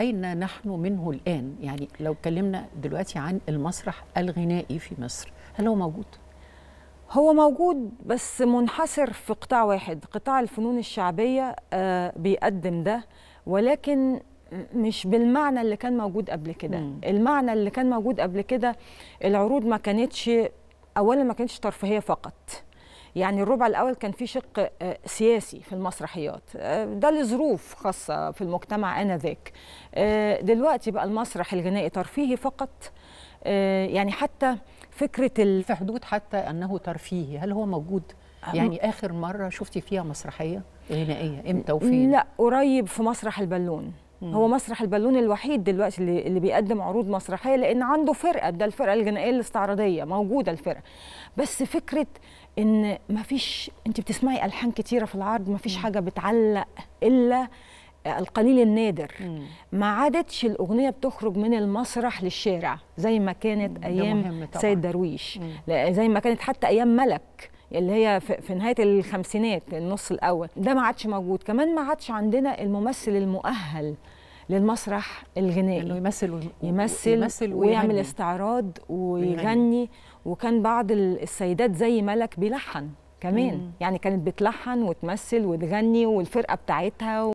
أين نحن منه الآن؟ يعني لو اتكلمنا دلوقتي عن المسرح الغنائي في مصر هل هو موجود؟ هو موجود بس منحصر في قطاع واحد قطاع الفنون الشعبية آه، بيقدم ده ولكن مش بالمعنى اللي كان موجود قبل كده المعنى اللي كان موجود قبل كده العروض ما كانتش أولا ما كانتش ترفيهية فقط يعني الربع الاول كان في شق آه، سياسي في المسرحيات آه، ده لظروف خاصه في المجتمع انذاك آه، دلوقتي بقى المسرح الغنائي ترفيهي فقط يعني حتى فكره ال... في حدود حتى انه ترفيهي هل هو موجود يعني اخر مره شفتي فيها مسرحيه غنائيه امتى وفين لا قريب في مسرح البالون هو مسرح البالون الوحيد دلوقتي اللي, اللي بيقدم عروض مسرحيه لان عنده فرقه ده الفرقه الجنائيه الاستعراضيه موجوده الفرقه بس فكره ان ما فيش انت بتسمعي الحان كتيره في العرض ما فيش حاجه بتعلق الا القليل النادر ما عادتش الاغنيه بتخرج من المسرح للشارع زي ما كانت ايام سيد درويش زي ما كانت حتى ايام ملك اللي هي في نهايه الخمسينات النص الاول ده ما عادش موجود كمان ما عادش عندنا الممثل المؤهل للمسرح الغنائي انه يمثل و... يمثل, يمثل ويعمل ويغني. استعراض ويغني, وكان بعض السيدات زي ملك بيلحن كمان مم. يعني كانت بتلحن وتمثل وتغني والفرقه بتاعتها و...